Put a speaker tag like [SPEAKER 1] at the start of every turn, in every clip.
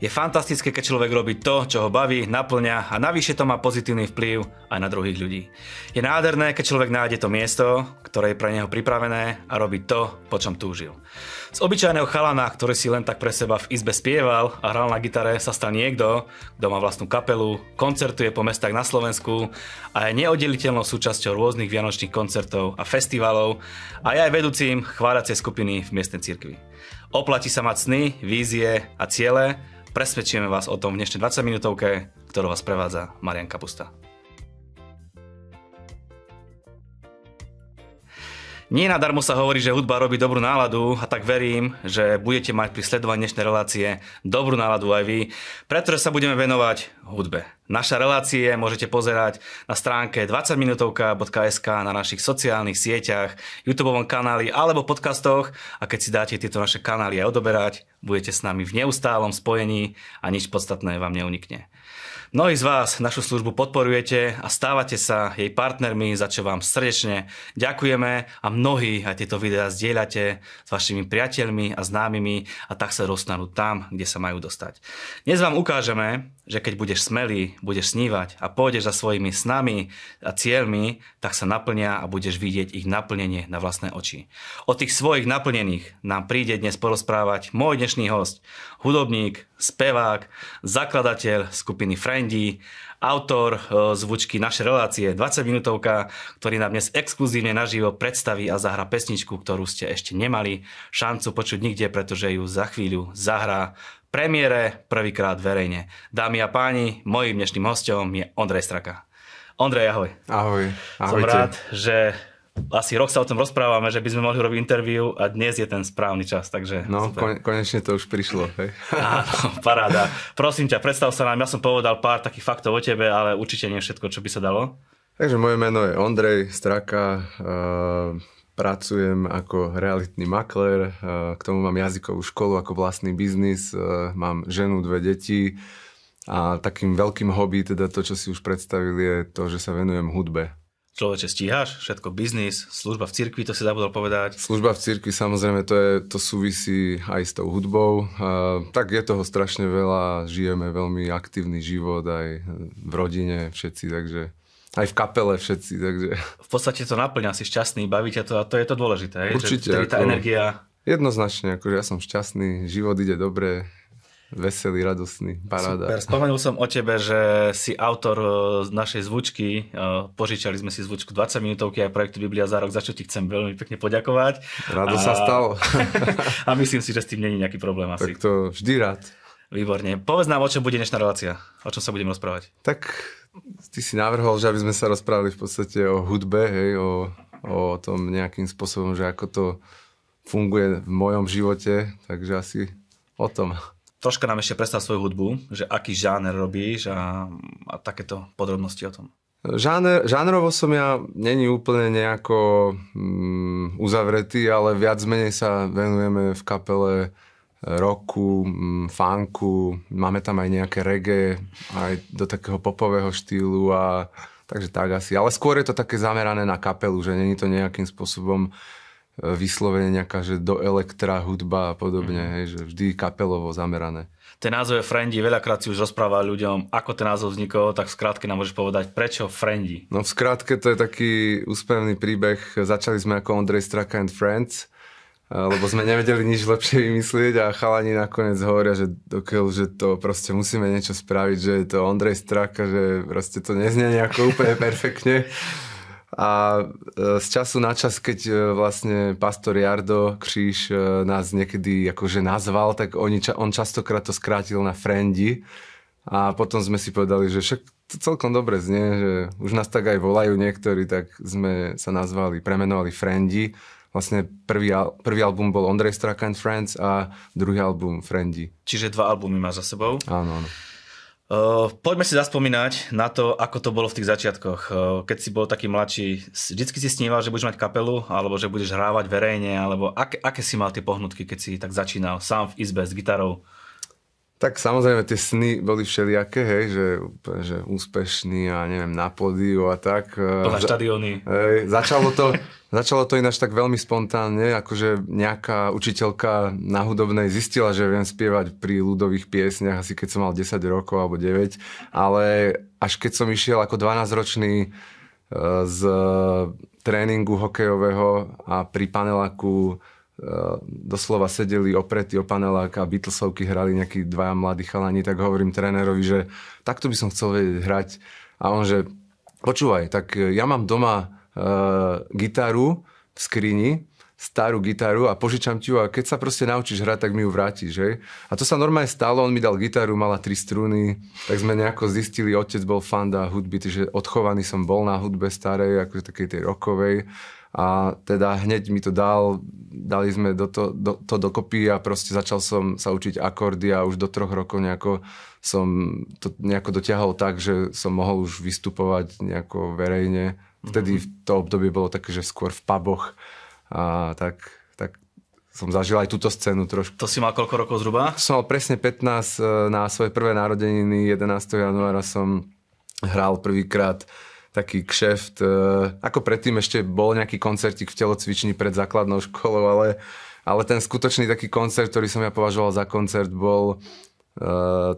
[SPEAKER 1] Je fantastické, keď človek robí to, čo ho baví, naplňa a navyše to má pozitívny vplyv aj na druhých ľudí. Je nádherné, keď človek nájde to miesto, ktoré je pre neho pripravené a robí to, po čom túžil. Z obyčajného chalana, ktorý si len tak pre seba v izbe spieval a hral na gitare, sa stal niekto, kto má vlastnú kapelu, koncertuje po mestách na Slovensku a je neoddeliteľnou súčasťou rôznych vianočných koncertov a festivalov a je aj vedúcim chváľacej skupiny v miestnej cirkvi. Oplatí sa mať sny, vízie a ciele Presvedčíme vás o tom v dnešnej 20-minútovke, ktorú vás prevádza Marian Kapusta. nadarmo sa hovorí, že hudba robí dobrú náladu a tak verím, že budete mať pri sledovaní dnešnej relácie dobrú náladu aj vy, pretože sa budeme venovať hudbe. Naša relácie môžete pozerať na stránke 20minutovka.sk, na našich sociálnych sieťach, YouTube kanáli alebo podcastoch a keď si dáte tieto naše kanály aj odoberať, budete s nami v neustálom spojení a nič podstatné vám neunikne. Mnohí z vás našu službu podporujete a stávate sa jej partnermi, za čo vám srdečne ďakujeme a mnohí aj tieto videá zdieľate s vašimi priateľmi a známymi a tak sa dostanú tam, kde sa majú dostať. Dnes vám ukážeme, že keď budeš smelý, budeš snívať a pôjdeš za svojimi snami a cieľmi, tak sa naplnia a budeš vidieť ich naplnenie na vlastné oči. O tých svojich naplnených nám príde dnes porozprávať môj dnešný host, hudobník, spevák, zakladateľ skupiny Friendy, autor e, zvučky Naše relácie 20 minútovka, ktorý nám dnes exkluzívne naživo predstaví a zahra pesničku, ktorú ste ešte nemali šancu počuť nikde, pretože ju za chvíľu zahrá premiére prvýkrát verejne. Dámy a páni, mojím dnešným hosťom je Ondrej Straka. Ondrej, ahoj. Ahoj. Ahojte. Som rád, že asi rok sa o tom rozprávame, že by sme mohli robiť interviu a dnes je ten správny čas, takže... No, super.
[SPEAKER 2] konečne to už prišlo, hej?
[SPEAKER 1] Áno, paráda. Prosím ťa, predstav sa nám, ja som povedal pár takých faktov o tebe, ale určite nie všetko, čo by sa dalo.
[SPEAKER 2] Takže moje meno je Ondrej Straka, uh, pracujem ako realitný makler, uh, e, k tomu mám jazykovú školu ako vlastný biznis, uh, mám ženu, dve deti a takým veľkým hobby, teda to, čo si už predstavili, je to, že sa venujem hudbe
[SPEAKER 1] Človeče, stíhaš? Všetko biznis, služba v cirkvi, to si zabudol povedať.
[SPEAKER 2] Služba v cirkvi, samozrejme, to, je, to súvisí aj s tou hudbou. Uh, tak je toho strašne veľa, žijeme veľmi aktívny život aj v rodine všetci, takže aj v kapele všetci, takže... V podstate to
[SPEAKER 1] naplňa, si šťastný, baví ťa to a to je to dôležité. Určite. Že, tá ako... energia...
[SPEAKER 2] Jednoznačne, akože ja som šťastný, život ide dobre, veselý, radosný, paráda. Super,
[SPEAKER 1] spomenul som o tebe, že si autor e, našej zvučky, e, požičali sme si zvučku 20 minútovky aj projektu Biblia za rok, za čo ti chcem veľmi pekne poďakovať. Rado a... sa stalo. a myslím si, že
[SPEAKER 2] s tým není nejaký problém asi. Tak to vždy rád. Výborne. Povedz nám, o čom bude dnešná relácia. O čom sa budeme rozprávať? Tak ty si navrhol, že aby sme sa rozprávali v podstate o hudbe, hej, o, o tom nejakým spôsobom, že ako to funguje v mojom živote, takže asi o tom troška nám ešte predstav svoju hudbu, že aký žáner robíš
[SPEAKER 1] a, a takéto podrobnosti o tom.
[SPEAKER 2] Žáner, žánrovo som ja není úplne nejako mm, uzavretý, ale viac menej sa venujeme v kapele e, roku, mm, funku, máme tam aj nejaké reggae, aj do takého popového štýlu a takže tak asi. Ale skôr je to také zamerané na kapelu, že není to nejakým spôsobom vyslovene nejaká, že do elektra hudba a podobne, mm. hej, že vždy kapelovo zamerané.
[SPEAKER 1] Ten názov je Frendi, veľakrát si už rozpráva ľuďom, ako ten názov vznikol, tak v skratke nám môžeš povedať, prečo Frendi?
[SPEAKER 2] No v skratke to je taký úspevný príbeh, začali sme ako Ondrej Straka and Friends, eh, lebo sme nevedeli nič lepšie vymyslieť a chalani nakoniec hovoria, že dokiaľ, že to proste musíme niečo spraviť, že je to Ondrej Straka, že proste to neznie nejako úplne perfektne, a e, z času na čas, keď e, vlastne pastor Jardo Kříž e, nás niekedy akože nazval, tak oni, on častokrát to skrátil na Frendi. A potom sme si povedali, že však to celkom dobre znie, že už nás tak aj volajú niektorí, tak sme sa nazvali, premenovali Frendi. Vlastne prvý, al- prvý album bol Ondrej Straka and Friends a druhý album Frendi. Čiže dva albumy má za sebou. Áno, áno. Uh, poďme
[SPEAKER 1] si zaspomínať na to, ako to bolo v tých začiatkoch. Uh, keď si bol taký mladší, vždycky si sníval, že budeš mať kapelu, alebo že budeš hrávať verejne, alebo ak, aké si mal tie pohnutky, keď si tak začínal sám v izbe s gitarou?
[SPEAKER 2] Tak samozrejme, tie sny boli všelijaké, hej, že, že úspešný a neviem, na podiu a tak. Plné štadióny. Hej, začalo to, začalo to ináč tak veľmi spontánne, akože nejaká učiteľka na hudobnej zistila, že viem spievať pri ľudových piesniach, asi keď som mal 10 rokov alebo 9, ale až keď som išiel ako 12-ročný e, z tréningu hokejového a pri panelaku doslova sedeli opretí o panelák a Beatlesovky hrali nejakí dvaja mladí chalani, tak hovorím trénerovi, že takto by som chcel vedieť hrať. A on že, počúvaj, tak e, ja mám doma uh, gitaru v skrini, starú gitaru a požičam ti ju a keď sa proste naučíš hrať, tak mi ju vrátiš, že? A to sa normálne stalo, on mi dal gitaru, mala tri struny, tak sme nejako zistili, otec bol fanda hudby, že odchovaný som bol na hudbe starej, akože takej tej rokovej a teda hneď mi to dal, dali sme do to, do, to dokopy a proste začal som sa učiť akordy a už do troch rokov nejako som to nejako dotiahol tak, že som mohol už vystupovať nejako verejne. Vtedy mhm. v to obdobie bolo také, že skôr v puboch a tak, tak som zažil aj túto scénu trošku. To si mal koľko rokov zhruba? Som mal presne 15 eh, na svoje prvé narodeniny, 11. januára som hral prvýkrát taký kšeft. E, ako predtým ešte bol nejaký koncertík v telocvični pred základnou školou, ale, ale ten skutočný taký koncert, ktorý som ja považoval za koncert, bol e,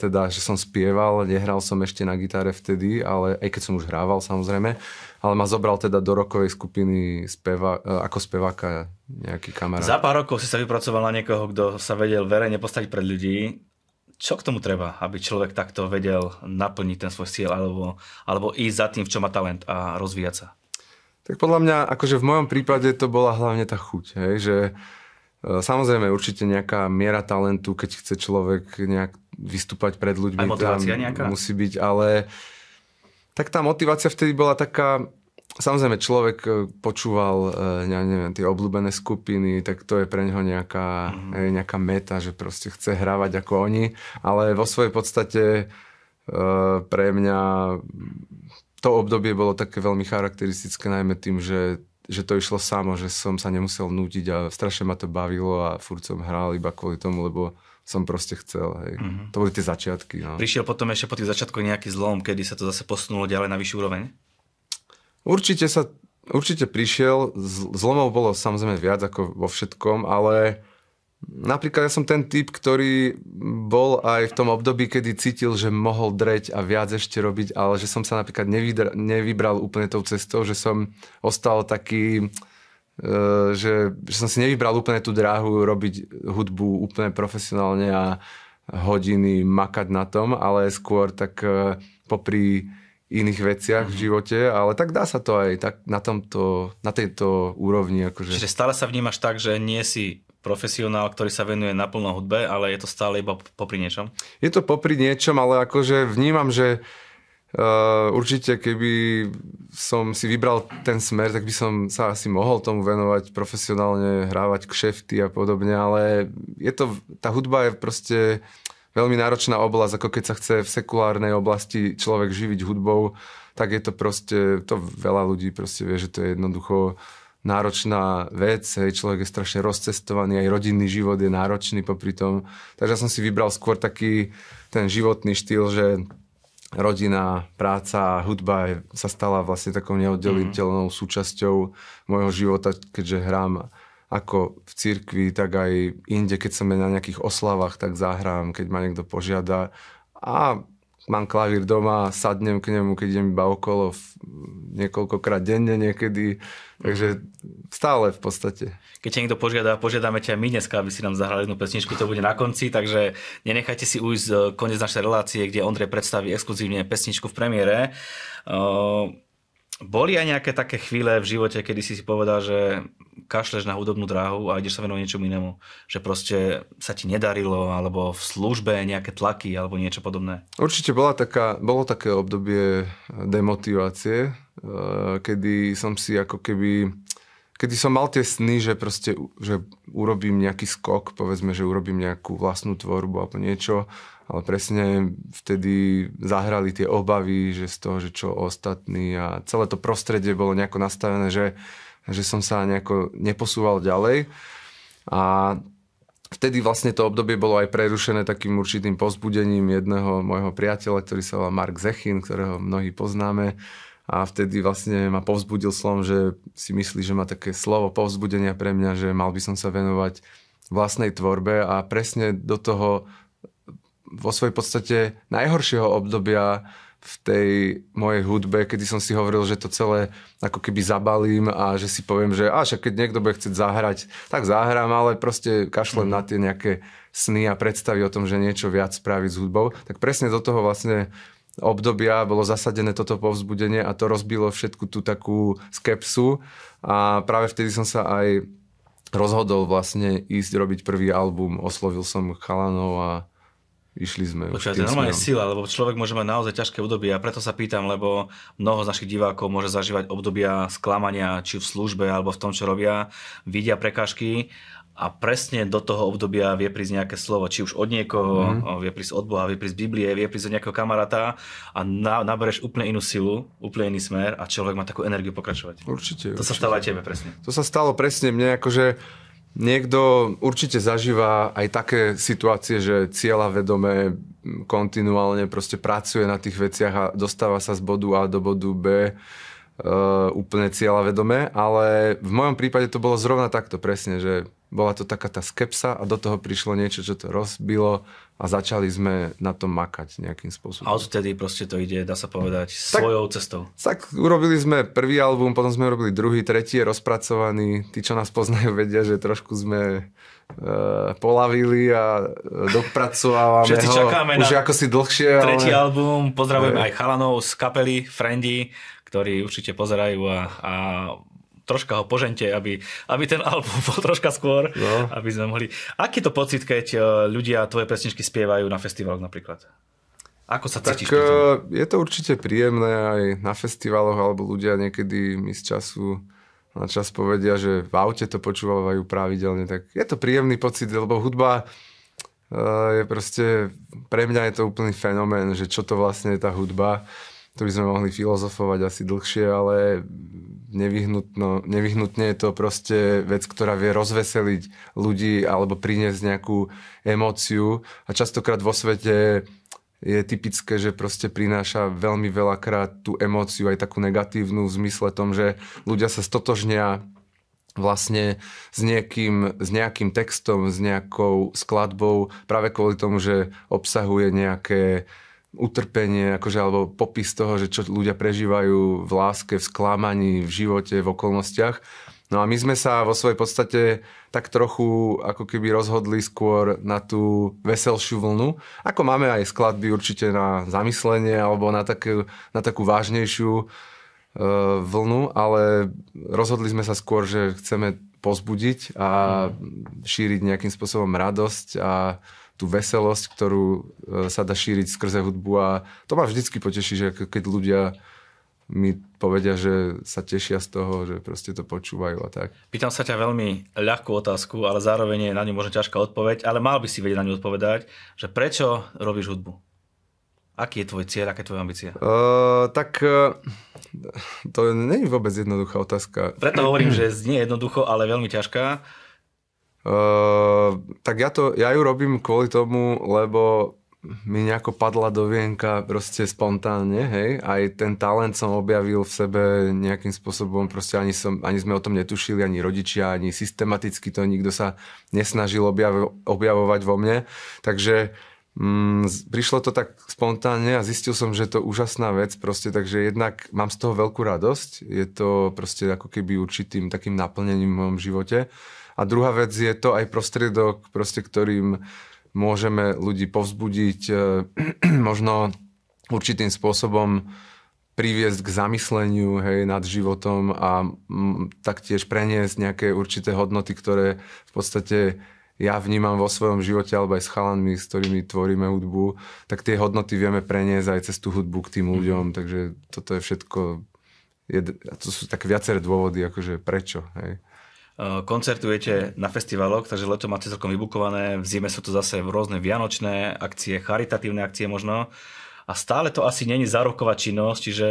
[SPEAKER 2] teda, že som spieval, nehral som ešte na gitare vtedy, ale aj keď som už hrával samozrejme, ale ma zobral teda do rokovej skupiny speva, e, ako speváka nejaký kamarát. Za
[SPEAKER 1] pár rokov si sa vypracoval na niekoho, kto sa vedel verejne postaviť pred ľudí čo k tomu treba, aby človek takto vedel naplniť ten svoj cieľ alebo, alebo ísť za tým, v čom má talent a rozvíjať sa?
[SPEAKER 2] Tak podľa mňa, akože v mojom prípade to bola hlavne tá chuť, hej, že e, Samozrejme, určite nejaká miera talentu, keď chce človek nejak vystúpať pred ľuďmi. Aj motivácia tam nejaká? Musí byť, ale tak tá motivácia vtedy bola taká, Samozrejme, človek e, počúval, ne, neviem, tie obľúbené skupiny, tak to je pre neho nejaká, mm. nejaká meta, že proste chce hrávať ako oni, ale vo svojej podstate e, pre mňa to obdobie bolo také veľmi charakteristické, najmä tým, že že to išlo samo, že som sa nemusel nútiť a strašne ma to bavilo a furt som hral iba kvôli tomu, lebo som proste chcel. Hej. Mm-hmm. To boli tie začiatky. No. Prišiel
[SPEAKER 1] potom ešte po tých začiatkoch nejaký zlom, kedy sa to zase posunulo ďalej na vyššiu úroveň?
[SPEAKER 2] Určite sa, určite prišiel, zlomov bolo samozrejme viac ako vo všetkom, ale napríklad ja som ten typ, ktorý bol aj v tom období, kedy cítil, že mohol dreť a viac ešte robiť, ale že som sa napríklad nevydr- nevybral úplne tou cestou, že som ostal taký, e, že, že som si nevybral úplne tú dráhu robiť hudbu úplne profesionálne a hodiny makať na tom, ale skôr tak e, popri iných veciach mm-hmm. v mhm. živote, ale tak dá sa to aj tak na, tomto, na tejto úrovni. Akože. Čiže stále sa vnímaš tak, že nie si profesionál, ktorý sa venuje naplno
[SPEAKER 1] hudbe, ale je to stále iba popri niečom?
[SPEAKER 2] Je to popri niečom, ale akože vnímam, že uh, určite keby som si vybral ten smer, tak by som sa asi mohol tomu venovať profesionálne, hrávať kšefty a podobne, ale je to, tá hudba je proste veľmi náročná oblasť, ako keď sa chce v sekulárnej oblasti človek živiť hudbou, tak je to proste, to veľa ľudí proste vie, že to je jednoducho náročná vec, hej, človek je strašne rozcestovaný, aj rodinný život je náročný popri tom. Takže ja som si vybral skôr taký ten životný štýl, že rodina, práca, hudba sa stala vlastne takou neoddeliteľnou mm. súčasťou môjho života, keďže hrám ako v cirkvi, tak aj inde, keď som na nejakých oslavách, tak zahrám, keď ma niekto požiada. A mám klavír doma, sadnem k nemu, keď idem iba okolo, niekoľkokrát denne niekedy, takže stále v podstate.
[SPEAKER 1] Keď ťa niekto požiada, požiadame ťa my dneska, aby si nám zahral jednu pesničku, to bude na konci, takže nenechajte si ujsť eh, koniec našej relácie, kde Ondrej predstaví exkluzívne pesničku v premiére. Uh... Boli aj nejaké také chvíle v živote, kedy si si povedal, že kašleš na hudobnú dráhu a ideš sa venovať niečomu inému? Že proste sa ti nedarilo, alebo v službe nejaké tlaky, alebo niečo podobné?
[SPEAKER 2] Určite bola taká, bolo také obdobie demotivácie, eh, kedy som si ako keby kedy som mal tie sny, že proste že urobím nejaký skok, povedzme, že urobím nejakú vlastnú tvorbu alebo niečo ale presne vtedy zahrali tie obavy, že z toho, že čo ostatní a celé to prostredie bolo nejako nastavené, že, že som sa nejako neposúval ďalej a vtedy vlastne to obdobie bolo aj prerušené takým určitým pozbudením jedného môjho priateľa, ktorý sa volá Mark Zechin, ktorého mnohí poznáme a vtedy vlastne ma povzbudil slom, že si myslí, že má také slovo povzbudenia pre mňa, že mal by som sa venovať vlastnej tvorbe a presne do toho vo svojej podstate najhoršieho obdobia v tej mojej hudbe, kedy som si hovoril, že to celé ako keby zabalím a že si poviem, že až keď niekto bude chcieť zahrať, tak zahrám, ale proste kašlem mm. na tie nejaké sny a predstavy o tom, že niečo viac spraviť s hudbou. Tak presne do toho vlastne obdobia bolo zasadené toto povzbudenie a to rozbilo všetku tú takú skepsu a práve vtedy som sa aj rozhodol vlastne ísť robiť prvý album. Oslovil som chalanov a Išli sme Počúvate, už normálne smerom.
[SPEAKER 1] sila, lebo človek môže mať naozaj ťažké obdobie a preto sa pýtam, lebo mnoho z našich divákov môže zažívať obdobia sklamania, či v službe, alebo v tom, čo robia, vidia prekážky a presne do toho obdobia vie prísť nejaké slovo, či už od niekoho, mm. vie prísť od Boha, vie prísť Biblie, vie prísť od nejakého kamaráta a na, nabereš úplne inú silu, úplne iný smer a človek má takú energiu pokračovať. Určite. To určite. sa stalo aj tebe
[SPEAKER 2] presne. To sa stalo presne mne, akože Niekto určite zažíva aj také situácie, že cieľa vedome kontinuálne proste pracuje na tých veciach a dostáva sa z bodu A do bodu B Eh, úplne vedomé, ale v mojom prípade to bolo zrovna takto presne, že bola to taká tá skepsa a do toho prišlo niečo, čo to rozbilo a začali sme na tom makať nejakým spôsobom. A odtedy proste to ide, dá sa povedať, tak, svojou cestou. Tak urobili sme prvý album, potom sme urobili druhý, tretí je rozpracovaný. Tí, čo nás poznajú, vedia, že trošku sme e, polavili a eh, dopracovávame Všetci ho čakáme už na ako si dlhšie. Tretí ale... album, pozdravujeme aj
[SPEAKER 1] chalanov z kapely, Friendy, ktorí určite pozerajú a, a troška ho požente, aby, aby ten album bol troška skôr, no. aby sme mohli... Aký to pocit, keď e, ľudia tvoje pesničky spievajú na festival napríklad? Ako sa cítiš? Tak e,
[SPEAKER 2] je to určite príjemné aj na festivaloch, alebo ľudia niekedy mi z času na čas povedia, že v aute to počúvajú pravidelne, tak je to príjemný pocit, lebo hudba e, je proste, pre mňa je to úplný fenomén, že čo to vlastne je tá hudba to by sme mohli filozofovať asi dlhšie, ale nevyhnutno, nevyhnutne je to proste vec, ktorá vie rozveseliť ľudí alebo priniesť nejakú emóciu a častokrát vo svete je typické, že proste prináša veľmi veľakrát tú emóciu, aj takú negatívnu v zmysle tom, že ľudia sa stotožnia vlastne s, niekým, s nejakým textom, s nejakou skladbou práve kvôli tomu, že obsahuje nejaké utrpenie, akože, alebo popis toho, že čo ľudia prežívajú v láske, v sklamaní, v živote, v okolnostiach. No a my sme sa vo svojej podstate tak trochu ako keby rozhodli skôr na tú veselšiu vlnu. Ako máme aj skladby určite na zamyslenie alebo na takú, na takú vážnejšiu e, vlnu, ale rozhodli sme sa skôr, že chceme pozbudiť a mhm. šíriť nejakým spôsobom radosť a tú veselosť, ktorú e, sa dá šíriť skrze hudbu a to ma vždycky poteší, že keď ľudia mi povedia, že sa tešia z toho, že proste to počúvajú a tak.
[SPEAKER 1] Pýtam sa ťa veľmi ľahkú otázku, ale zároveň je na ňu možno ťažká odpoveď, ale mal by si vedieť na ňu odpovedať, že prečo robíš hudbu? Aký je tvoj cieľ, aké je tvoja ambícia?
[SPEAKER 2] Uh, tak uh, to nie je vôbec jednoduchá otázka.
[SPEAKER 1] Preto hovorím, že
[SPEAKER 2] nie je jednoducho, ale veľmi ťažká. Uh, tak ja, to, ja ju robím kvôli tomu, lebo mi nejako padla do vienka proste spontánne, hej. Aj ten talent som objavil v sebe nejakým spôsobom, proste ani, som, ani sme o tom netušili, ani rodičia, ani systematicky to nikto sa nesnažil objav, objavovať vo mne. Takže mm, prišlo to tak spontánne a zistil som, že to je úžasná vec proste, takže jednak mám z toho veľkú radosť. Je to proste ako keby určitým takým naplnením v mojom živote. A druhá vec je to aj prostriedok, proste, ktorým môžeme ľudí povzbudiť, eh, možno určitým spôsobom priviesť k zamysleniu hej, nad životom a m, mm, taktiež preniesť nejaké určité hodnoty, ktoré v podstate ja vnímam vo svojom živote alebo aj s chalanmi, s ktorými tvoríme hudbu, tak tie hodnoty vieme preniesť aj cez tú hudbu k tým mhm. ľuďom, takže toto je všetko, je, to sú tak viaceré dôvody, akože prečo. Hej.
[SPEAKER 1] Eh, koncertujete na festivaloch, takže leto máte celkom vybukované, v zime sú to zase rôzne vianočné akcie, charitatívne akcie možno a stále to asi není zároková činnosť, čiže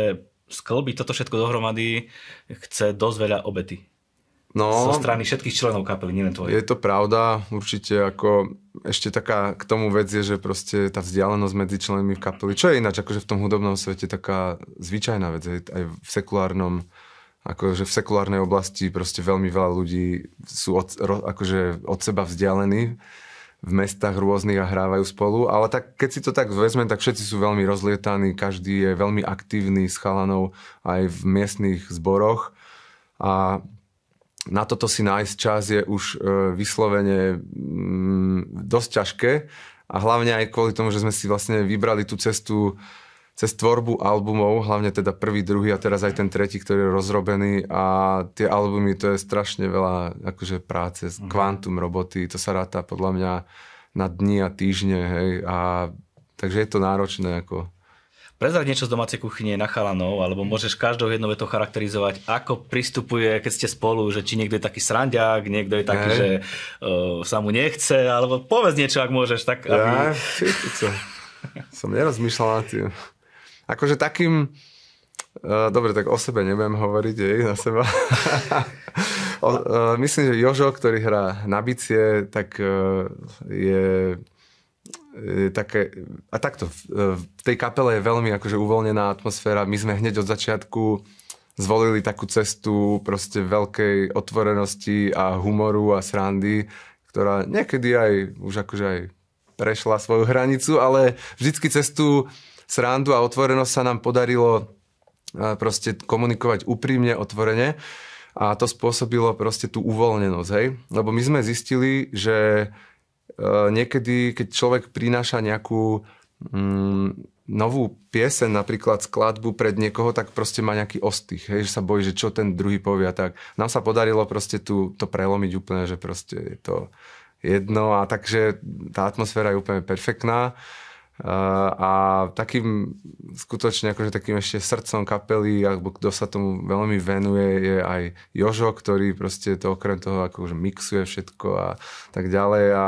[SPEAKER 1] sklbiť toto všetko dohromady chce dosť veľa obety. No, zo strany
[SPEAKER 2] všetkých členov kapely, nielen tvoje. Je to pravda, určite ako ešte taká k tomu vec je, že proste tá vzdialenosť medzi členmi v kapeli, čo je ináč akože v tom hudobnom svete taká zvyčajná vec, aj v sekulárnom akože v sekulárnej oblasti proste veľmi veľa ľudí sú od, ro, akože od seba vzdialení v mestách rôznych a hrávajú spolu, ale tak, keď si to tak vezmem, tak všetci sú veľmi rozlietaní, každý je veľmi aktívny s chalanou aj v miestnych zboroch a na toto si nájsť čas je už e, vyslovene mm, dosť ťažké a hlavne aj kvôli tomu, že sme si vlastne vybrali tú cestu cez tvorbu albumov, hlavne teda prvý, druhý a teraz aj ten tretí, ktorý je rozrobený a tie albumy, to je strašne veľa akože práce, mm-hmm. kvantum roboty, to sa ráta podľa mňa na dni a týždne, hej, a takže je to náročné ako
[SPEAKER 1] Prezrať niečo z domácej kuchyne na chalanov, alebo môžeš každou jednou vetou charakterizovať, ako pristupuje, keď ste spolu, že či niekto je taký srandiak, niekto je taký, hey. že uh, sa mu nechce, alebo povedz niečo, ak môžeš. Tak, aby... ja,
[SPEAKER 2] čo. Som nerozmýšľal nad tým akože takým... E, dobre, tak o sebe neviem hovoriť, jej na seba. o, e, myslím, že Jožo, ktorý hrá na bicie, tak e, je také, a takto, v tej kapele je veľmi akože uvoľnená atmosféra. My sme hneď od začiatku zvolili takú cestu proste veľkej otvorenosti a humoru a srandy, ktorá niekedy aj už akože aj prešla svoju hranicu, ale vždycky cestu srandu a otvorenosť sa nám podarilo proste komunikovať úprimne, otvorene a to spôsobilo proste tú uvoľnenosť, hej? Lebo my sme zistili, že e, niekedy, keď človek prináša nejakú mm, novú piesen, napríklad skladbu pred niekoho, tak proste má nejaký ostých, hej? že sa bojí, že čo ten druhý povie a tak. Nám sa podarilo proste tu, to prelomiť úplne, že proste je to jedno a takže tá atmosféra je úplne perfektná a takým skutočne akože takým ešte srdcom kapely, alebo kto sa tomu veľmi venuje, je aj Jožo, ktorý proste to okrem toho akože mixuje všetko a tak ďalej a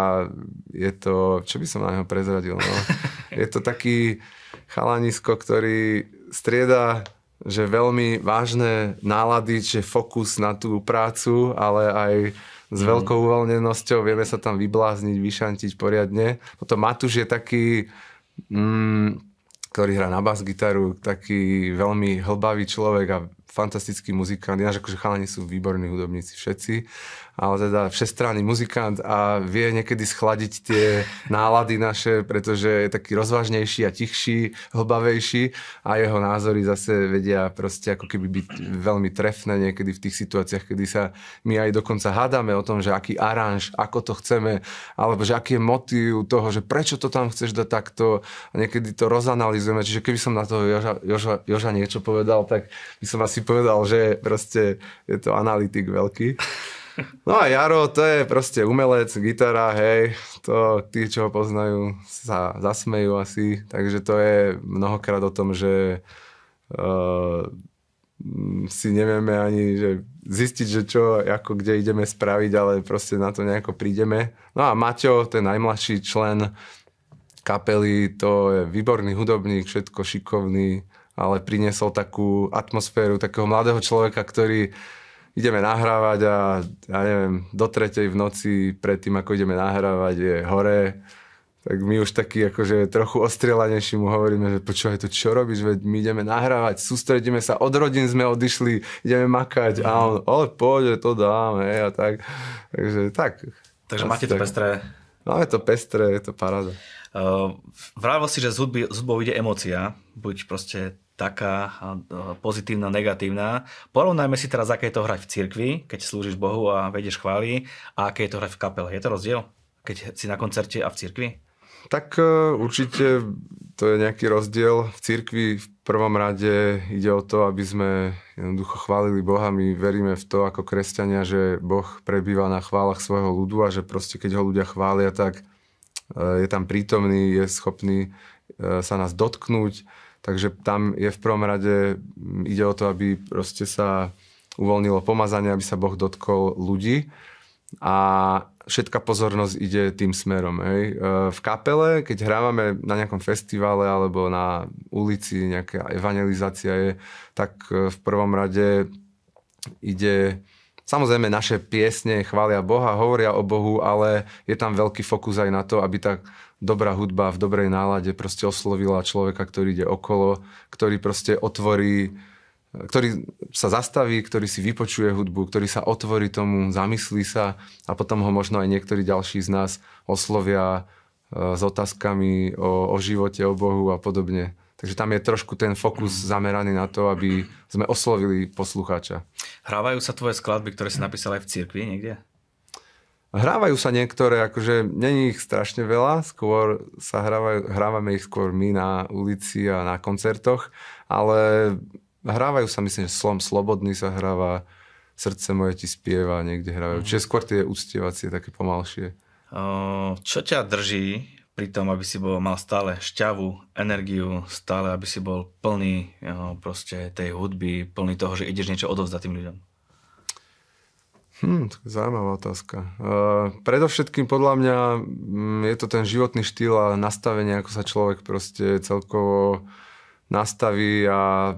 [SPEAKER 2] je to, čo by som na neho prezradil, no, je to taký chalanisko, ktorý strieda že veľmi vážne nálady, že fokus na tú prácu, ale aj s mhm. veľkou uvoľnenosťou vieme sa tam vyblázniť, vyšantiť poriadne. Potom Matúš je taký, mm, ktorý hrá na bas-gitaru, taký veľmi hlbavý človek a fantastický muzikant. Ináč akože chalani sú výborní hudobníci všetci ale teda všestranný muzikant a vie niekedy schladiť tie nálady naše, pretože je taký rozvážnejší a tichší, hlbavejší a jeho názory zase vedia proste ako keby byť veľmi trefné niekedy v tých situáciách, kedy sa my aj dokonca hádame o tom, že aký aranž, ako to chceme, alebo že aký je motív toho, že prečo to tam chceš dať takto a niekedy to rozanalizujeme, čiže keby som na toho Joža, Joža, Joža niečo povedal, tak by som asi povedal, že proste je to analytik veľký. No a Jaro, to je proste umelec, gitara, hej, to tí, čo ho poznajú, sa zasmejú asi, takže to je mnohokrát o tom, že uh, si nevieme ani že zistiť, že čo, ako kde ideme spraviť, ale proste na to nejako prídeme. No a Maťo, ten najmladší člen kapely, to je výborný hudobník, všetko šikovný, ale priniesol takú atmosféru takého mladého človeka, ktorý uh, ideme nahrávať a ja neviem, do tretej v noci predtým, ako ideme nahrávať, je hore. Tak my už taký akože trochu ostrielanejší mu hovoríme, že počúvaj to, čo robíš, veď my ideme nahrávať, sústredíme sa, od rodín sme odišli, ideme makať a on, ale poď, to dáme a tak. Takže tak. Takže máte to pestré. pestré. je to pestré, je
[SPEAKER 1] to paráda. Uh, vravil si, že z, hudby, z hudbou ide emocia, buď proste taká e, pozitívna, negatívna. Porovnajme si teraz, aké je to hrať v cirkvi, keď slúžiš Bohu a vedieš chvály, a aké je to hrať v kapele. Je to rozdiel, keď si na koncerte a v cirkvi?
[SPEAKER 2] Tak e, určite to je nejaký rozdiel. V cirkvi v prvom rade ide o to, aby sme jednoducho chválili Boha. My veríme v to ako kresťania, že Boh prebýva na chválach svojho ľudu a že proste keď ho ľudia chvália, tak e, je tam prítomný, je schopný sa nás dotknúť, Takže tam je v prvom rade, mm, ide o to, aby proste sa uvoľnilo pomazanie, aby sa Boh dotkol ľudí a všetká pozornosť ide tým smerom. Hej. E, v kapele, keď hrávame na nejakom festivale alebo na ulici, nejaká evangelizácia je, tak e, v prvom rade ide Samozrejme, naše piesne chvália Boha, hovoria o Bohu, ale je tam veľký fokus aj na to, aby tá dobrá hudba v dobrej nálade proste oslovila človeka, ktorý ide okolo, ktorý proste otvorí, ktorý sa zastaví, ktorý si vypočuje hudbu, ktorý sa otvorí tomu, zamyslí sa a potom ho možno aj niektorí ďalší z nás oslovia e, s otázkami o, o živote, o Bohu a podobne. Takže tam je trošku ten fokus mhm. zameraný na to, aby sme oslovili poslucháča.
[SPEAKER 1] Hrávajú sa tvoje skladby, ktoré si napísal aj v cirkvi niekde?
[SPEAKER 2] Hrávajú sa niektoré, akože není ich strašne veľa, skôr sa hrávajú, hrávame ich skôr my na ulici a na koncertoch, ale hrávajú sa, myslím, že Slom Slobodný sa hráva, Srdce moje ti spieva, niekde hrávajú. Mm. Čiže skôr tie uctievacie, také pomalšie.
[SPEAKER 1] Čo ťa drží pri tom, aby si bol, mal stále šťavu, energiu, stále, aby si bol plný
[SPEAKER 2] jo, proste tej hudby, plný toho, že ideš niečo odovzdať tým ľuďom? Hmm, zaujímavá otázka. Uh, predovšetkým podľa mňa mm, je to ten životný štýl a nastavenie, ako sa človek proste celkovo nastaví a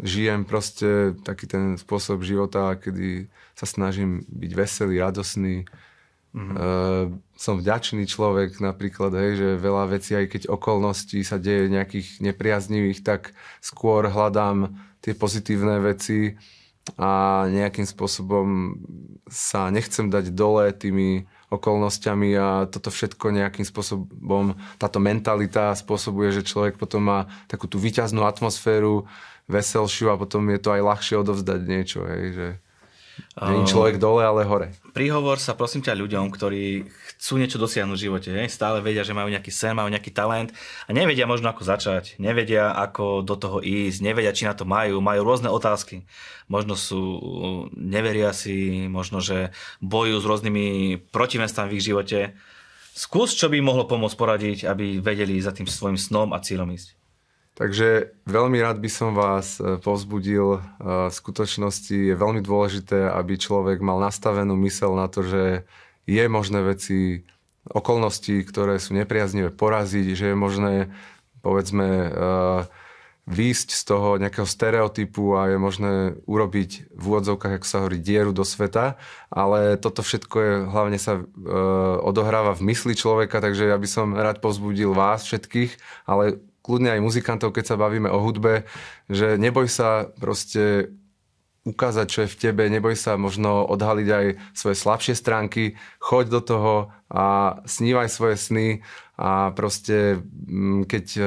[SPEAKER 2] žijem proste taký ten spôsob života, kedy sa snažím byť veselý, radosný. Mm-hmm. Uh, som vďačný človek napríklad, hej, že veľa vecí, aj keď okolností sa deje nejakých nepriaznivých, tak skôr hľadám tie pozitívne veci a nejakým spôsobom sa nechcem dať dole tými okolnostiami a toto všetko nejakým spôsobom, táto mentalita spôsobuje, že človek potom má takú tú výťaznú atmosféru, veselšiu a potom je to aj ľahšie odovzdať niečo. Hej, že... Není ehm, človek
[SPEAKER 1] dole, ale hore. Prihovor sa prosím ťa ľuďom, ktorí chcú niečo dosiahnuť v živote. Hej? Stále vedia, že majú nejaký sen, majú nejaký talent a nevedia možno ako začať, nevedia ako do toho ísť, nevedia či na to majú, majú rôzne otázky. Možno sú, neveria si, možno že bojujú s rôznymi protivenstvami v ich živote. Skús, čo
[SPEAKER 2] by mohlo pomôcť poradiť, aby vedeli za tým svojim snom a cieľom ísť. Takže veľmi rád by som vás e, povzbudil. E, v skutočnosti je veľmi dôležité, aby človek mal nastavenú mysel na to, že je možné veci, okolnosti, ktoré sú nepriaznivé, poraziť, že je možné, povedzme, e, výjsť z toho nejakého stereotypu a je možné urobiť v úvodzovkách, ako sa hovorí, dieru do sveta, ale toto všetko je, hlavne sa e, odohráva v mysli človeka, takže ja by som rád pozbudil vás všetkých, ale kľudne aj muzikantov, keď sa bavíme o hudbe, že neboj sa proste ukázať, čo je v tebe, neboj sa možno odhaliť aj svoje slabšie stránky, choď do toho a snívaj svoje sny a proste mm, keď e,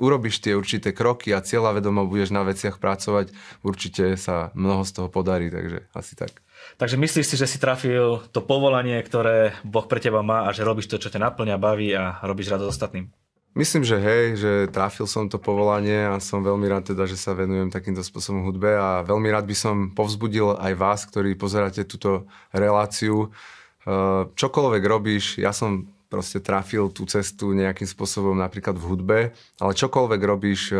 [SPEAKER 2] urobíš tie určité kroky a vedomo budeš na veciach pracovať, určite sa mnoho z toho podarí, takže asi tak.
[SPEAKER 1] Takže myslíš si, že si trafil to povolanie, ktoré Boh pre teba má a že robíš to, čo ťa naplňa, baví a robíš rado ostatným?
[SPEAKER 2] Myslím, že hej, že trafil som to povolanie a som veľmi rád teda, že sa venujem takýmto spôsobom hudbe a veľmi rád by som povzbudil aj vás, ktorí pozeráte túto reláciu. E, čokoľvek robíš, ja som proste trafil tú cestu nejakým spôsobom napríklad v hudbe, ale čokoľvek robíš, e,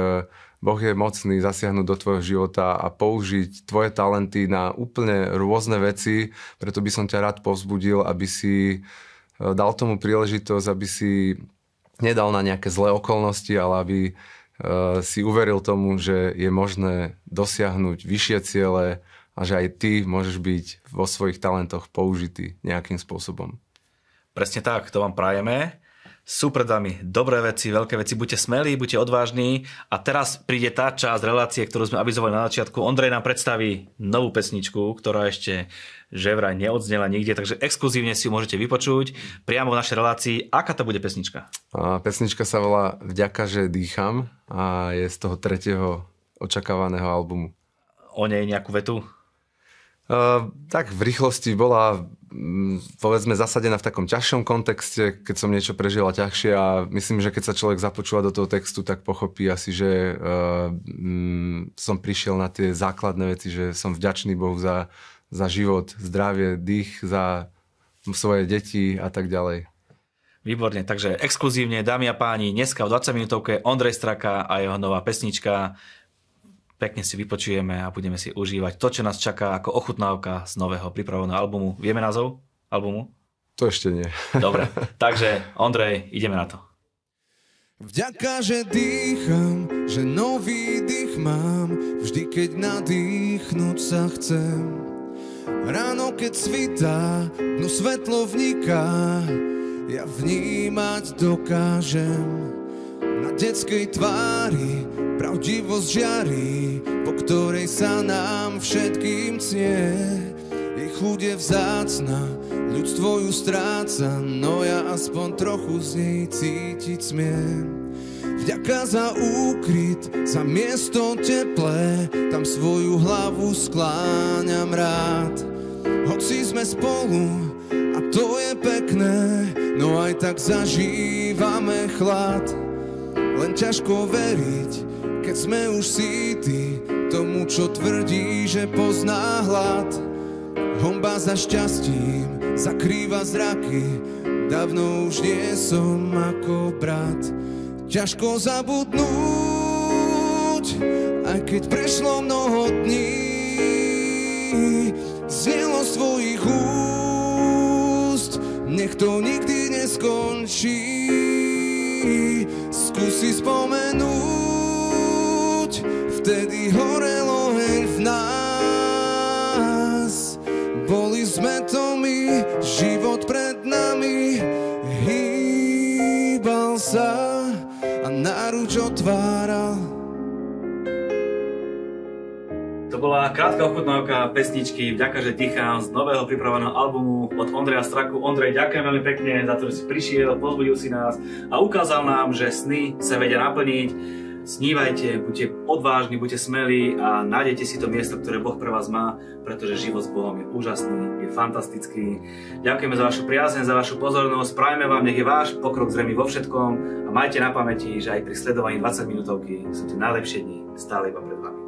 [SPEAKER 2] Boh je mocný zasiahnuť do tvojho života a použiť tvoje talenty na úplne rôzne veci, preto by som ťa rád povzbudil, aby si e, dal tomu príležitosť, aby si nedal na nejaké zlé okolnosti, ale aby e, si uveril tomu, že je možné dosiahnuť vyššie ciele a že aj ty môžeš byť vo svojich talentoch použitý nejakým spôsobom.
[SPEAKER 1] Presne tak, to vám prajeme. Sú pred vami dobré veci, veľké veci. Buďte smelí, buďte odvážni. A teraz príde tá časť relácie, ktorú sme avizovali na začiatku. Ondrej nám predstaví novú pesničku, ktorá ešte že vraj neodznela nikde, takže exkluzívne si ju môžete vypočuť priamo v našej relácii. Aká to bude pesnička?
[SPEAKER 2] A pesnička sa volá Vďaka, že dýcham a je z toho tretieho očakávaného albumu. O nej nejakú vetu? Ehm, tak v rýchlosti bola mm, povedzme zasadená v takom ťažšom kontexte, keď som niečo prežila ťažšie a myslím, že keď sa človek započúva do toho textu, tak pochopí asi, že uh, mm, som prišiel na tie základné veci, že som vďačný Bohu za, za život, zdravie, dých, za svoje deti a tak ďalej. Výborne, takže exkluzívne,
[SPEAKER 1] dámy a páni, dneska o 20 minútovke Ondrej Straka a jeho nová
[SPEAKER 2] pesnička
[SPEAKER 1] pekne si vypočujeme a budeme si užívať to, čo nás čaká ako ochutnávka z nového pripraveného albumu. Vieme názov albumu? To ešte nie. Dobre, takže Ondrej, ideme na to.
[SPEAKER 3] Vďaka, že dýcham, že nový dých mám, vždy keď nadýchnuť sa chcem. Ráno, keď svita, dnu svetlo vniká, ja vnímať dokážem. Na detskej tvári Pravdivosť žiary, po ktorej sa nám všetkým cnie Je chude vzácna, ľudstvo ju stráca No ja aspoň trochu z nej cítiť smiem Vďaka za úkryt, za miesto teplé Tam svoju hlavu skláňam rád Hoci sme spolu, a to je pekné, no aj tak zažívame chlad. Len ťažko veriť, keď sme už síty tomu, čo tvrdí, že pozná hlad Homba za šťastím zakrýva zraky Dávno už nie som ako brat Ťažko zabudnúť Aj keď prešlo mnoho dní Znielo svojich úst Nech to nikdy neskončí Skúsi spomenúť vtedy horelo heň v nás. Boli sme to my, život pred nami hýbal sa a náruč otváral.
[SPEAKER 1] To bola krátka ochutnávka pesničky Vďaka, že dýcham z nového pripraveného albumu od Ondreja Straku. Ondrej, ďakujem veľmi pekne za to, že si prišiel, pozbudil si nás a ukázal nám, že sny sa vedia naplniť snívajte, buďte odvážni, buďte smelí a nájdete si to miesto, ktoré Boh pre vás má, pretože život s Bohom je úžasný, je fantastický. Ďakujeme za vašu priazeň, za vašu pozornosť, prajme vám, nech je váš pokrok zrejmy vo všetkom a majte na pamäti, že aj pri sledovaní 20 minútovky sú tie najlepšie dni stále iba pred vami.